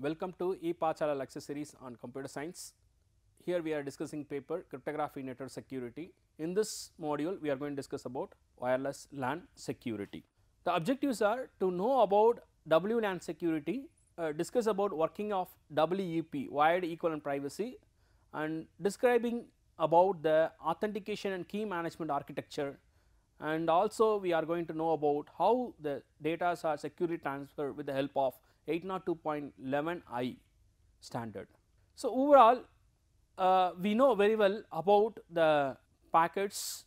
Welcome to E Pachala lecture series on computer science. Here we are discussing paper cryptography network security. In this module we are going to discuss about wireless LAN security. The objectives are to know about WLAN security, uh, discuss about working of WEP wired equivalent privacy and describing about the authentication and key management architecture and also we are going to know about how the data are securely transferred with the help of 802.11i standard. So, overall uh, we know very well about the packets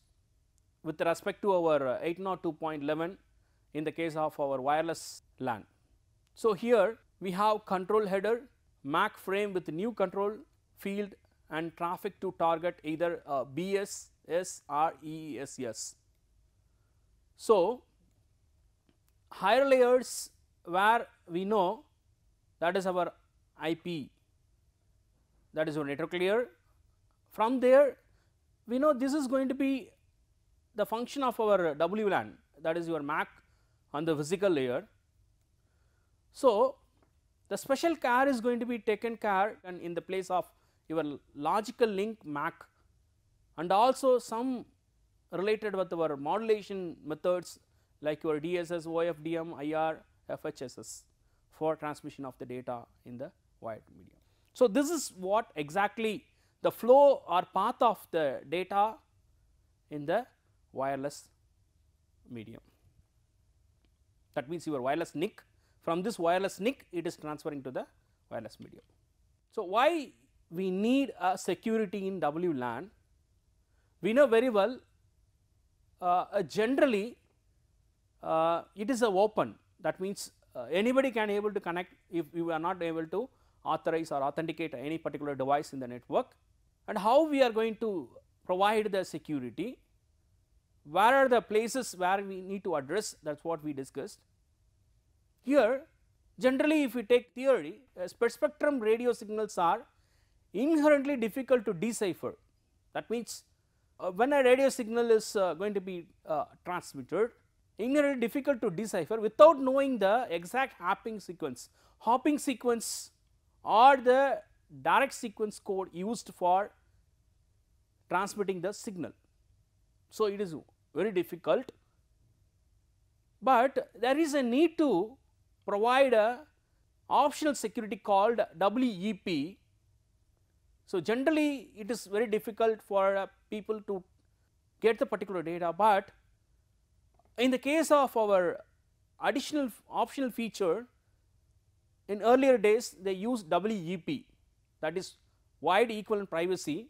with respect to our uh, 802.11 in the case of our wireless LAN. So, here we have control header, MAC frame with new control field and traffic to target either uh, BSS or EESS. So, higher layers where we know that is our IP that is our retroclear. From there we know this is going to be the function of our WLAN that is your MAC on the physical layer. So, the special care is going to be taken care and in the place of your logical link MAC and also some related with our modulation methods like your DSS, OFDM, IR, FHSS for transmission of the data in the wired medium. So, this is what exactly the flow or path of the data in the wireless medium. That means, your wireless NIC from this wireless NIC it is transferring to the wireless medium. So, why we need a security in WLAN? We know very well uh, uh, generally uh, it is a open that means uh, anybody can able to connect if you are not able to authorize or authenticate any particular device in the network and how we are going to provide the security, where are the places where we need to address that is what we discussed. Here generally if we take theory uh, spectrum radio signals are inherently difficult to decipher that means uh, when a radio signal is uh, going to be uh, transmitted inherently difficult to decipher without knowing the exact hopping sequence, hopping sequence or the direct sequence code used for transmitting the signal. So, it is very difficult, but there is a need to provide a optional security called WEP. So, generally it is very difficult for uh, people to get the particular data, but in the case of our additional optional feature, in earlier days they used WEP that is wide equivalent privacy.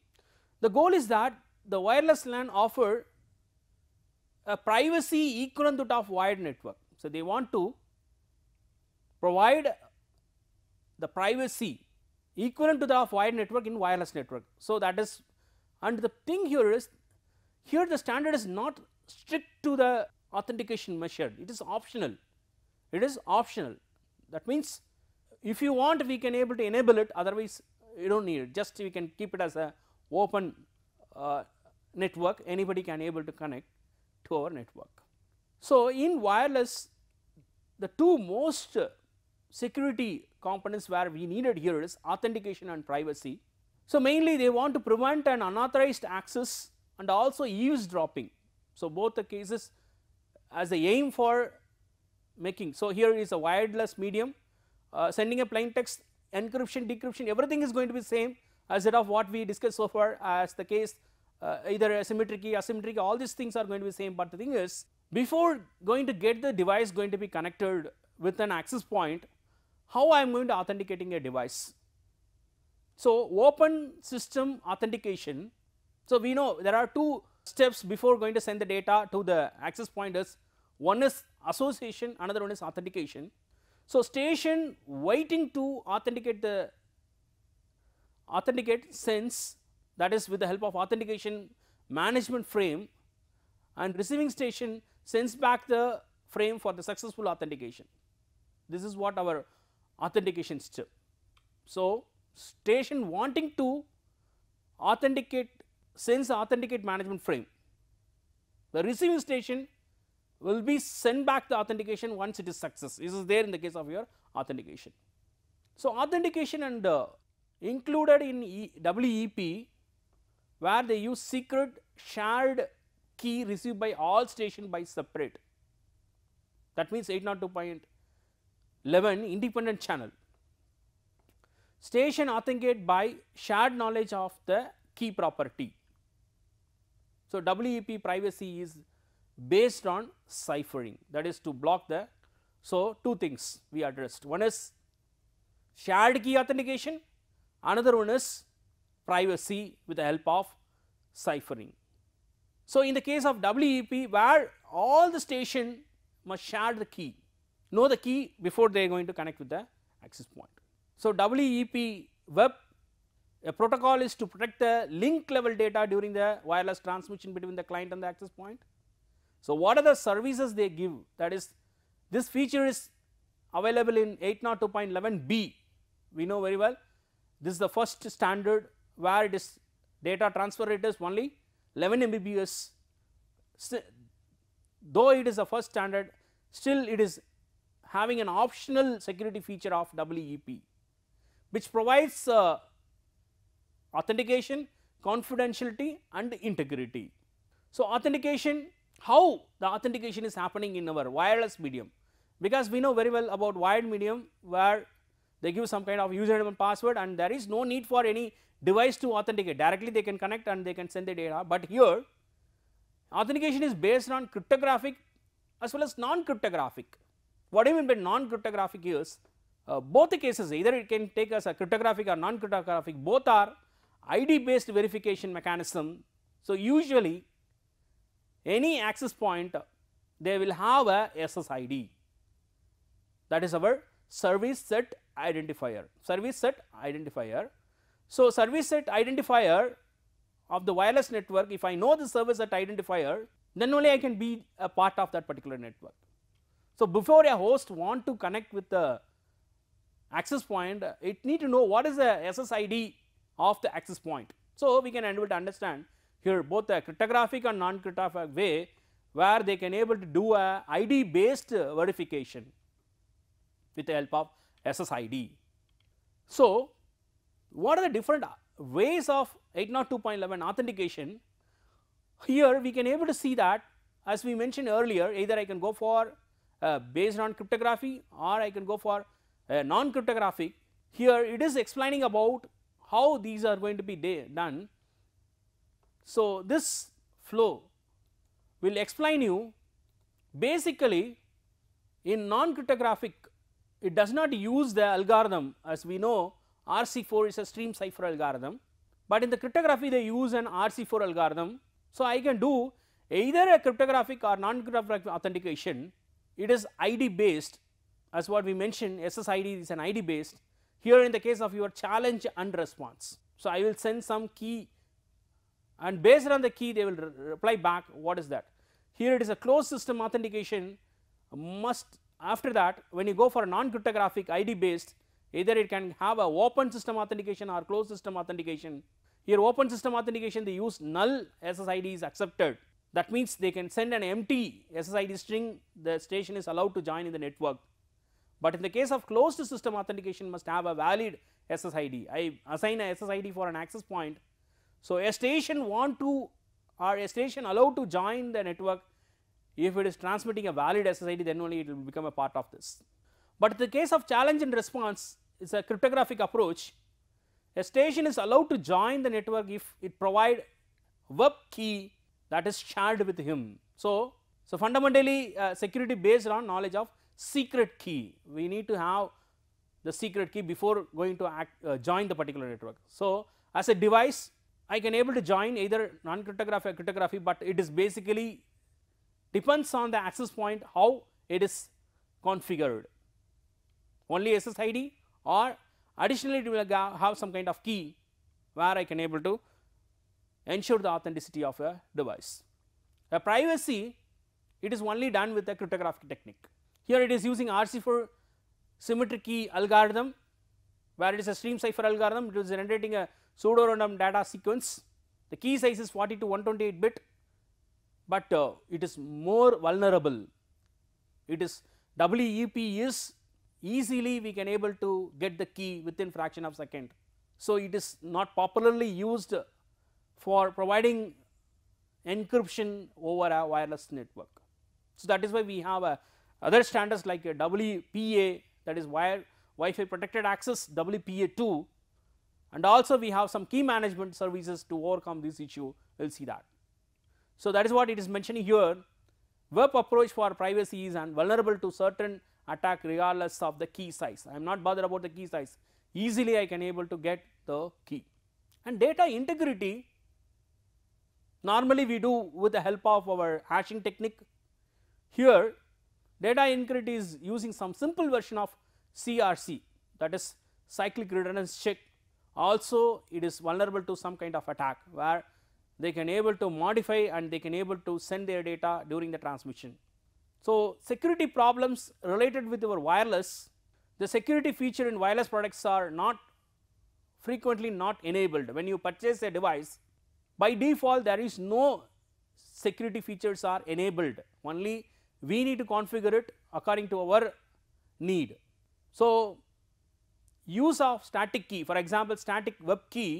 The goal is that the wireless LAN offer a privacy equivalent to of wired network. So, they want to provide the privacy equivalent to that of wired network in wireless network. So, that is and the thing here is here the standard is not strict to the authentication measured it is optional it is optional that means if you want we can able to enable it otherwise you do not need it just we can keep it as a open uh, network anybody can able to connect to our network. So, in wireless the two most security components where we needed here is authentication and privacy. So, mainly they want to prevent an unauthorized access and also eavesdropping. So, both the cases as a aim for making. So, here is a wireless medium uh, sending a plain text encryption decryption everything is going to be same as that of what we discussed so far as the case uh, either asymmetric key, asymmetric key, all these things are going to be same, but the thing is before going to get the device going to be connected with an access point, how I am going to authenticating a device. So, open system authentication. So, we know there are two steps before going to send the data to the access point is one is association, another one is authentication. So, station waiting to authenticate the authenticate sends that is with the help of authentication management frame and receiving station sends back the frame for the successful authentication. This is what our authentication step. So, station wanting to authenticate sends authenticate management frame. The receiving station will be sent back the authentication once it is success. This is there in the case of your authentication. So, authentication and uh, included in e WEP where they use secret shared key received by all station by separate. That means 802.11 independent channel. Station authenticate by shared knowledge of the key property. So, WEP privacy is based on ciphering that is to block the. So, two things we addressed one is shared key authentication another one is privacy with the help of ciphering. So, in the case of WEP where all the station must share the key know the key before they are going to connect with the access point. So, WEP web a protocol is to protect the link level data during the wireless transmission between the client and the access point. So, what are the services they give that is this feature is available in 802.11 B we know very well this is the first standard where it is data transfer rate is only 11 Mbps though it is the first standard still it is having an optional security feature of WEP which provides uh, authentication, confidentiality and integrity. So, authentication how the authentication is happening in our wireless medium because we know very well about wired medium where they give some kind of username and password and there is no need for any device to authenticate directly they can connect and they can send the data, but here authentication is based on cryptographic as well as non cryptographic. What do you mean by non cryptographic is uh, both the cases either it can take as a cryptographic or non cryptographic both are ID based verification mechanism. So, usually any access point they will have a SSID that is our service set identifier, service set identifier. So, service set identifier of the wireless network if I know the service set identifier then only I can be a part of that particular network. So, before a host want to connect with the access point it need to know what is the SSID of the access point. So, we can understand here both a cryptographic and non-cryptographic way where they can able to do a ID based verification with the help of SSID. So, what are the different ways of 802.11 authentication? Here we can able to see that as we mentioned earlier either I can go for uh, based on cryptography or I can go for uh, non cryptographic. Here it is explaining about how these are going to be done so, this flow will explain you basically in non cryptographic it does not use the algorithm as we know RC4 is a stream cipher algorithm, but in the cryptography they use an RC4 algorithm. So, I can do either a cryptographic or non cryptographic authentication it is ID based as what we mentioned SSID is an ID based here in the case of your challenge and response. So, I will send some key and based on the key they will re reply back what is that. Here it is a closed system authentication must after that when you go for a non cryptographic ID based either it can have a open system authentication or closed system authentication. Here open system authentication they use null SSID is accepted that means they can send an empty SSID string the station is allowed to join in the network. But in the case of closed system authentication must have a valid SSID I assign a SSID for an access point so, a station want to or a station allowed to join the network if it is transmitting a valid SSID then only it will become a part of this. But in the case of challenge and response it is a cryptographic approach a station is allowed to join the network if it provide web key that is shared with him. So, so fundamentally uh, security based on knowledge of secret key we need to have the secret key before going to act, uh, join the particular network. So, as a device I can able to join either non-cryptography or cryptography, but it is basically depends on the access point how it is configured. Only SSID or additionally it will have some kind of key where I can able to ensure the authenticity of a device. The privacy it is only done with a cryptographic technique. Here it is using RC4 symmetric key algorithm where it is a stream cipher algorithm it is generating a pseudo random data sequence. The key size is 40 to 128 bit, but uh, it is more vulnerable. It is WEP is easily we can able to get the key within fraction of second. So, it is not popularly used for providing encryption over a wireless network. So, that is why we have a uh, other standards like uh, a WPA that is wire Wi-Fi protected access WPA2 and also we have some key management services to overcome this issue we will see that. So, that is what it is mentioning here web approach for privacy is and vulnerable to certain attack regardless of the key size I am not bothered about the key size easily I can able to get the key and data integrity normally we do with the help of our hashing technique here data integrity is using some simple version of CRC that is cyclic redundancy check also it is vulnerable to some kind of attack where they can able to modify and they can able to send their data during the transmission. So, security problems related with your wireless, the security feature in wireless products are not frequently not enabled. When you purchase a device, by default there is no security features are enabled, only we need to configure it according to our need. So, use of static key for example static web key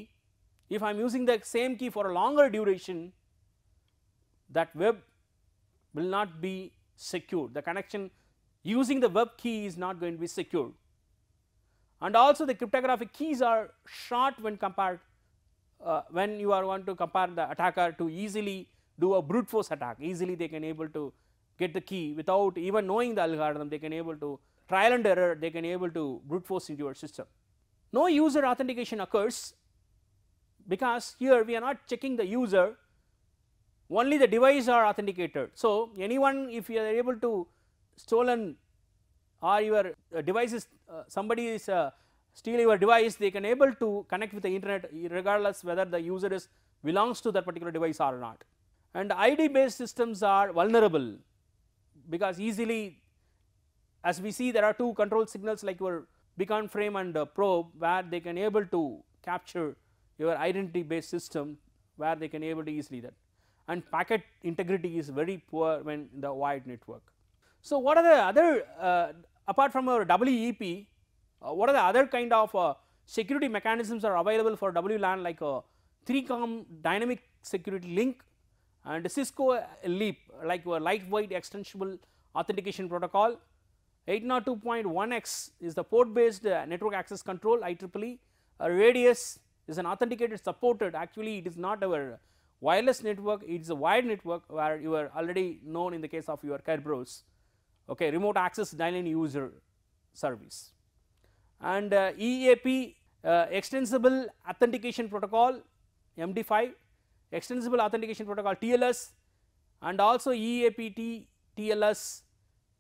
if I am using the same key for a longer duration that web will not be secured the connection using the web key is not going to be secured and also the cryptographic keys are short when compared uh, when you are want to compare the attacker to easily do a brute force attack easily they can able to get the key without even knowing the algorithm they can able to trial and error they can able to brute force into your system. No user authentication occurs because here we are not checking the user only the device are authenticated. So, anyone if you are able to stolen or your uh, device is uh, somebody is uh, steal your device they can able to connect with the internet regardless whether the user is belongs to that particular device or not. And ID based systems are vulnerable because easily as we see there are two control signals like your beacon frame and uh, probe where they can able to capture your identity based system where they can able to easily that and packet integrity is very poor when the wide network. So, what are the other uh, apart from our WEP uh, what are the other kind of uh, security mechanisms are available for WLAN like a uh, 3COM dynamic security link and Cisco LEAP like a lightweight extensible authentication protocol 802.1x is the port based uh, network access control IEEE radius is an authenticated supported actually it is not our wireless network it is a wired network where you are already known in the case of your Kerberos okay remote access dial-in user service and uh, EAP uh, extensible authentication protocol MD5 extensible authentication protocol TLS and also eap TLS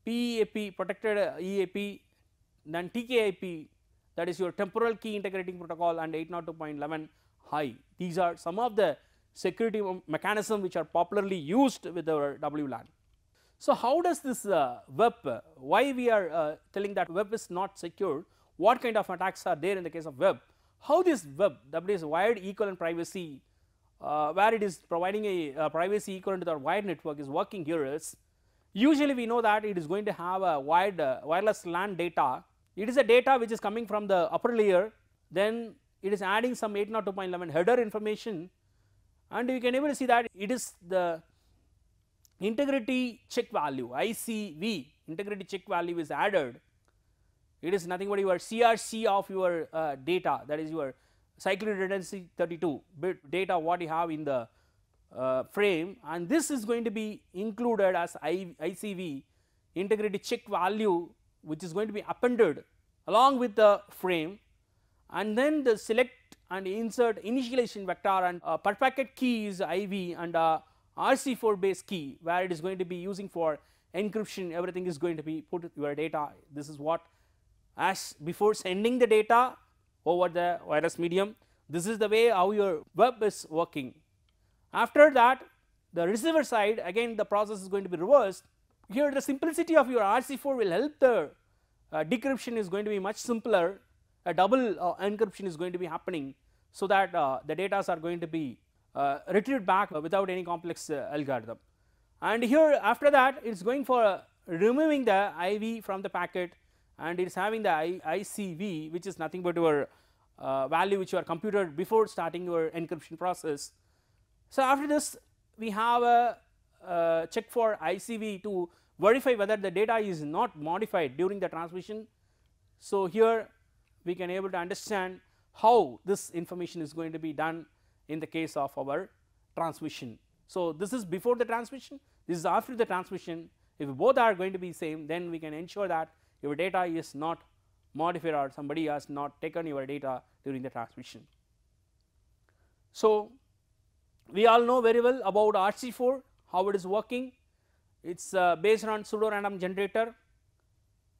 PEAP protected EAP then TKIP that is your temporal key integrating protocol and 802.11 high. These are some of the security mechanism which are popularly used with our WLAN. So, how does this uh, web, uh, why we are uh, telling that web is not secure, what kind of attacks are there in the case of web, how this web that is wired equivalent privacy uh, where it is providing a uh, privacy equivalent to the wired network is working here is Usually we know that it is going to have a wide uh, wireless LAN data, it is a data which is coming from the upper layer, then it is adding some 802.11 header information and you can able see that it is the integrity check value ICV integrity check value is added it is nothing but your CRC of your uh, data that is your cyclic redundancy 32 bit data what you have in the uh, frame and this is going to be included as I, ICV integrity check value which is going to be appended along with the frame and then the select and insert initialization vector and uh, per packet key is IV and uh, RC4 base key where it is going to be using for encryption everything is going to be put your data this is what as before sending the data over the wireless medium this is the way how your web is working after that the receiver side again the process is going to be reversed here the simplicity of your RC4 will help the uh, decryption is going to be much simpler a double uh, encryption is going to be happening so that uh, the datas are going to be uh, retrieved back without any complex uh, algorithm. And here after that it is going for removing the IV from the packet and it is having the I ICV which is nothing but your uh, value which you are computed before starting your encryption process so, after this we have a uh, check for ICV to verify whether the data is not modified during the transmission. So, here we can able to understand how this information is going to be done in the case of our transmission. So, this is before the transmission, this is after the transmission if both are going to be same then we can ensure that your data is not modified or somebody has not taken your data during the transmission. So, we all know very well about RC4 how it is working it is uh, based on pseudo random generator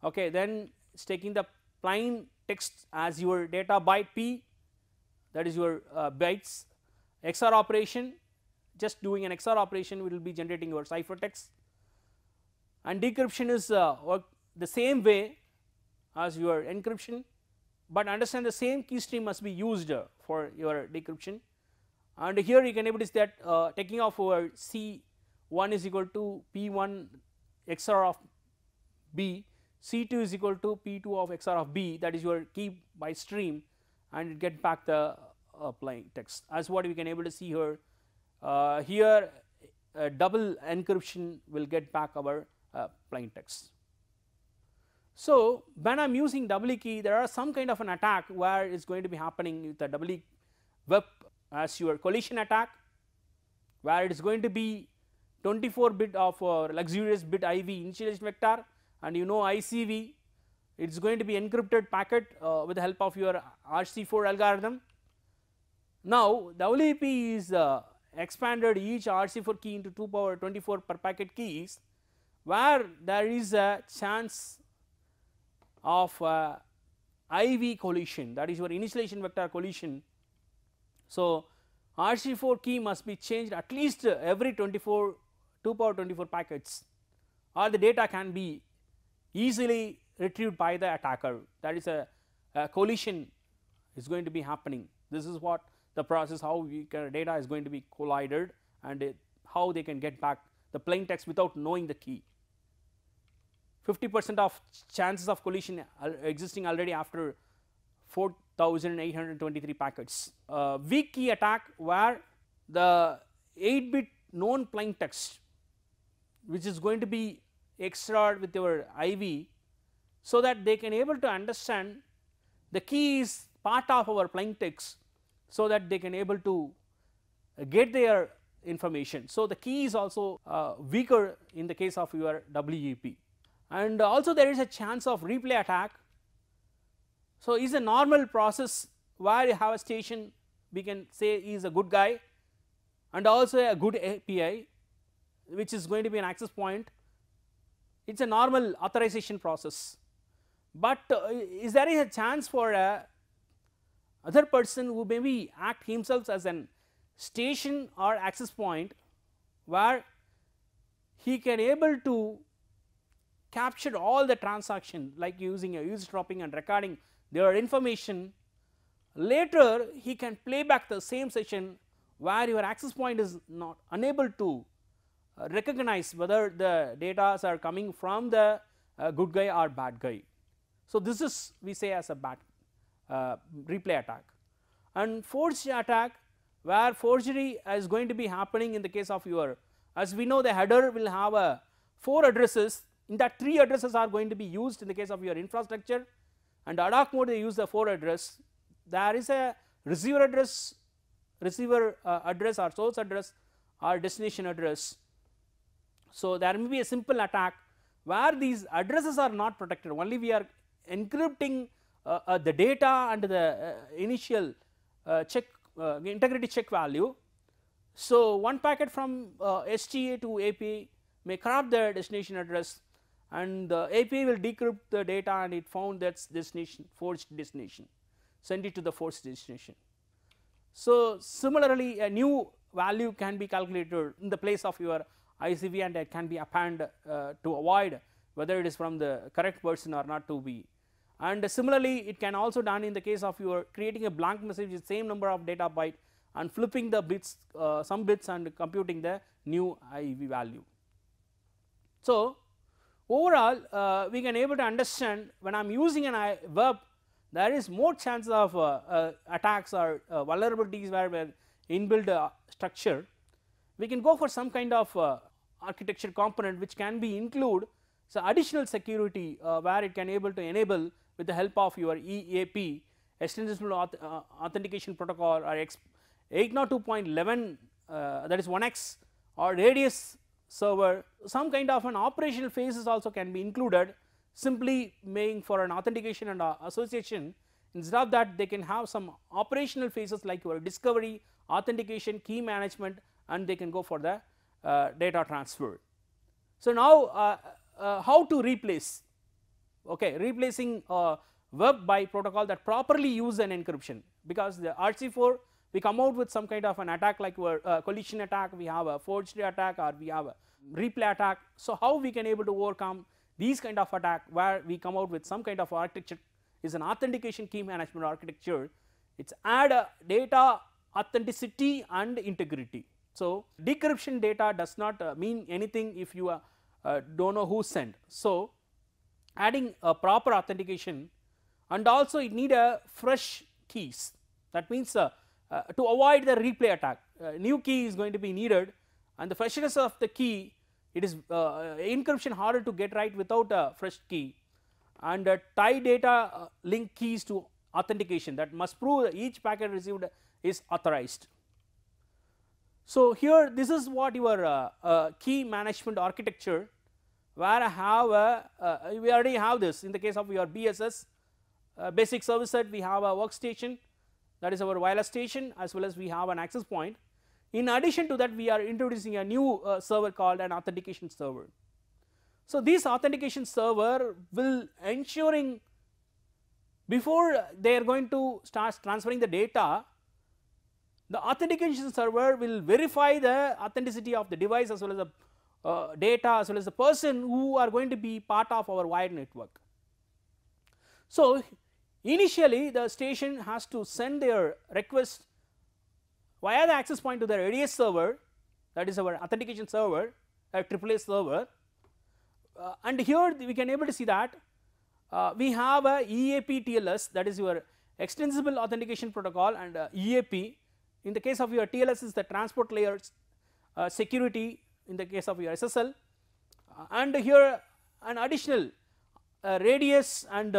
okay then it's taking the plain text as your data byte p that is your uh, bytes XOR operation just doing an XOR operation will be generating your ciphertext and decryption is uh, the same way as your encryption but understand the same key stream must be used uh, for your decryption and here you can notice that uh, taking off over C 1 is equal to P 1 XR of B, C 2 is equal to P 2 of XR of B that is your key by stream and it get back the uh, plain text as what we can able to see here. Uh, here a uh, double encryption will get back our uh, plain text. So, when I am using double key there are some kind of an attack where it is going to be happening with the double web as your collision attack where it is going to be 24 bit of uh, luxurious bit IV initialization vector and you know ICV it is going to be encrypted packet uh, with the help of your RC4 algorithm. Now the WEP is uh, expanded each RC4 key into 2 power 24 per packet keys where there is a chance of uh, IV collision that is your initialization vector collision. So, RC4 key must be changed at least every 24 2 power 24 packets or the data can be easily retrieved by the attacker that is a, a collision is going to be happening. This is what the process how data is going to be collided and it, how they can get back the plain text without knowing the key. 50 percent of chances of collision uh, existing already after 4 1823 packets. Uh, weak key attack where the 8 bit known plain text which is going to be XORed with your IV so that they can able to understand the key is part of our plain text so that they can able to get their information. So, the key is also uh, weaker in the case of your WEP and also there is a chance of replay attack so, is a normal process where you have a station we can say is a good guy and also a good API which is going to be an access point it is a normal authorization process. But uh, is there a chance for a other person who maybe act himself as an station or access point where he can able to capture all the transaction like using a eavesdropping and recording their information. Later he can play back the same session where your access point is not unable to uh, recognize whether the data are coming from the uh, good guy or bad guy. So, this is we say as a bad uh, replay attack and forged attack where forgery is going to be happening in the case of your as we know the header will have a uh, 4 addresses in that 3 addresses are going to be used in the case of your infrastructure and ADAC mode they use the 4 address there is a receiver address receiver uh, address or source address or destination address. So, there may be a simple attack where these addresses are not protected only we are encrypting uh, uh, the data and the uh, initial uh, check uh, integrity check value. So, one packet from STA to AP may corrupt the destination address and the API will decrypt the data and it found that destination forged destination send it to the forged destination. So, similarly a new value can be calculated in the place of your ICV and it can be append uh, to avoid whether it is from the correct person or not to be. And similarly it can also done in the case of your creating a blank message with same number of data byte and flipping the bits uh, some bits and computing the new IEV value. So, Overall, uh, we can able to understand when I am using an I uh, verb there is more chance of uh, uh, attacks or uh, vulnerabilities where, where inbuilt structure. We can go for some kind of uh, architecture component which can be include so additional security where it can able to enable with the help of your EAP extensible auth authentication protocol or 802.11 that is 1x or radius server some kind of an operational phases also can be included simply making for an authentication and uh, association instead of that they can have some operational phases like your discovery, authentication, key management and they can go for the uh, data transfer. So, now uh, uh, how to replace okay replacing uh, web by protocol that properly use an encryption because the RC4 we come out with some kind of an attack like a uh, collision attack, we have a forgery attack or we have a replay attack. So, how we can able to overcome these kind of attack where we come out with some kind of architecture is an authentication key management architecture, it is add data authenticity and integrity. So, decryption data does not uh, mean anything if you uh, uh, do not know who sent. So, adding a proper authentication and also it need a fresh keys that means uh, uh, to avoid the replay attack. Uh, new key is going to be needed and the freshness of the key it is uh, uh encryption harder to get right without a fresh key and uh, tie data uh, link keys to authentication that must prove that each packet received is authorized. So, here this is what your key management architecture where I have a, we already have this in the case of your BSS basic service set we have a workstation that is our wireless station as well as we have an access point. In addition to that we are introducing a new uh, server called an authentication server. So, this authentication server will ensuring before they are going to start transferring the data, the authentication server will verify the authenticity of the device as well as the uh, data as well as the person who are going to be part of our wired network. So, Initially the station has to send their request via the access point to their ADS server that is our authentication server uh, a AAA server uh, and here we can able to see that uh, we have a EAP TLS that is your extensible authentication protocol and uh, EAP in the case of your TLS is the transport layer uh, security in the case of your SSL and here an additional radius and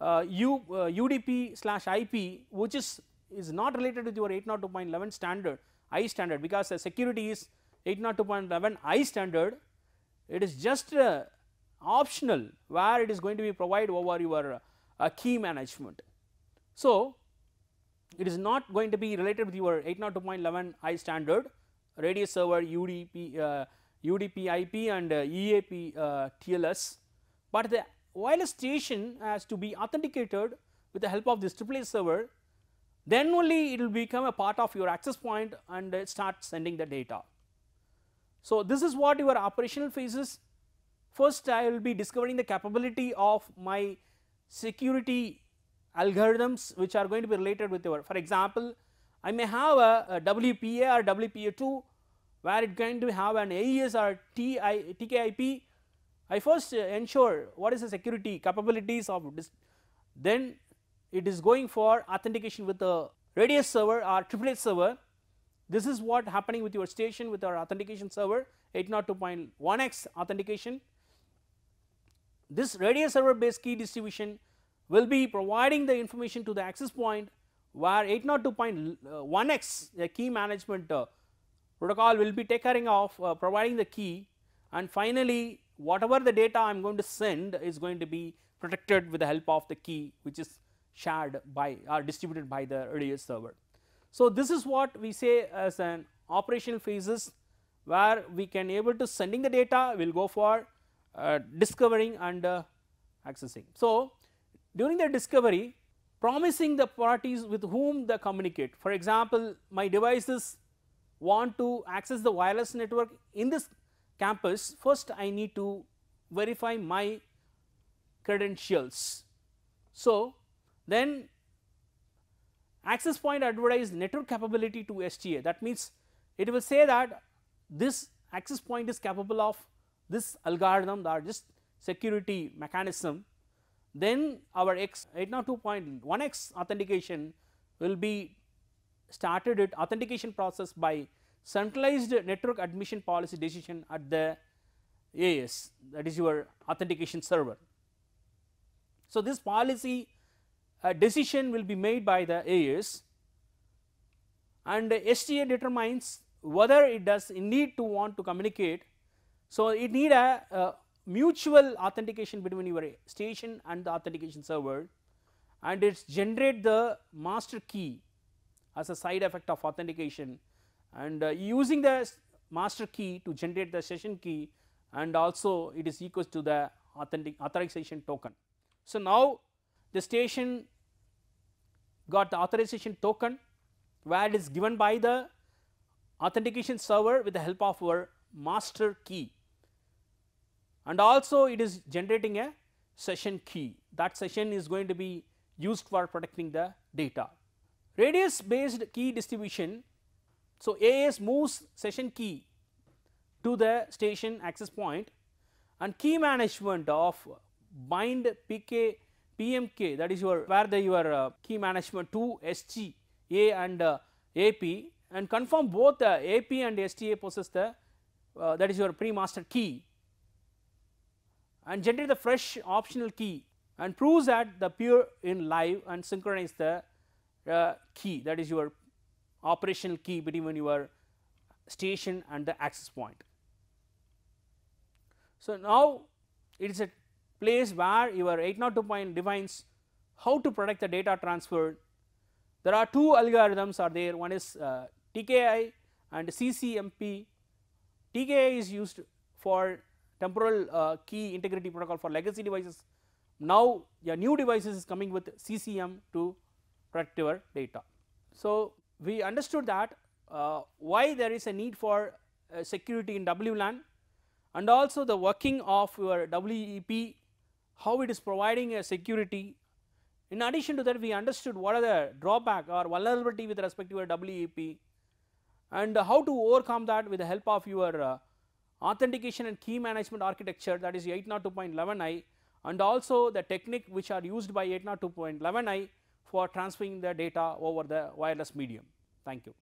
uh, U, uh, UDP slash IP which is is not related with your 802.11 standard I standard because the security is 802.11 I standard it is just uh, optional where it is going to be provided over your uh, key management. So, it is not going to be related with your 802.11 I standard radius server UDP, UDP uh, IP and uh, EAP TLS, but the while a station has to be authenticated with the help of this AAA server, then only it will become a part of your access point and start sending the data. So, this is what your operational phases. First, I will be discovering the capability of my security algorithms which are going to be related with your for example, I may have a, a WPA or WPA2 where it going to have an AES or TI, TKIP I first uh, ensure what is the security capabilities of this. then it is going for authentication with the radius server or triplet server. This is what happening with your station with our authentication server 802.1x authentication. This radius server based key distribution will be providing the information to the access point where 802.1x the uh, key management uh, protocol will be taking off providing the key and finally whatever the data I am going to send is going to be protected with the help of the key which is shared by or uh, distributed by the ADS server. So, this is what we say as an operational phases where we can able to sending the data we will go for uh, discovering and uh, accessing. So, during the discovery promising the parties with whom they communicate for example, my devices want to access the wireless network in this campus, first I need to verify my credentials. So, then access point advertised network capability to STA that means, it will say that this access point is capable of this algorithm or this security mechanism. Then our X 802.1x authentication will be started at authentication process by centralized network admission policy decision at the AS that is your authentication server. So, this policy uh, decision will be made by the AS and STA determines whether it does need to want to communicate. So, it need a, a mutual authentication between your station and the authentication server and it generate the master key as a side effect of authentication and uh, using the master key to generate the session key and also it is equal to the authentic authorization token. So, now the station got the authorization token where it is given by the authentication server with the help of our master key and also it is generating a session key that session is going to be used for protecting the data. Radius based key distribution so, AS moves session key to the station access point and key management of bind PK PMK that is your where the your uh, key management to SG A and uh, AP and confirm both uh, the uh, AP and STA possess the that is your pre-master key and generate the fresh optional key and proves that the peer in live and synchronize the uh, key that is your operational key between your station and the access point. So, now it is a place where your 802 point defines how to protect the data transfer. There are two algorithms are there one is uh, TKI and CCMP. TKI is used for temporal uh, key integrity protocol for legacy devices. Now, your new devices is coming with CCM to protect your data. So, we understood that uh, why there is a need for uh, security in WLAN and also the working of your WEP, how it is providing a security. In addition to that we understood what are the drawback or vulnerability with respect to your WEP and how to overcome that with the help of your uh, authentication and key management architecture that is 802.11i and also the technique which are used by 802.11i for transferring the data over the wireless medium. Thank you.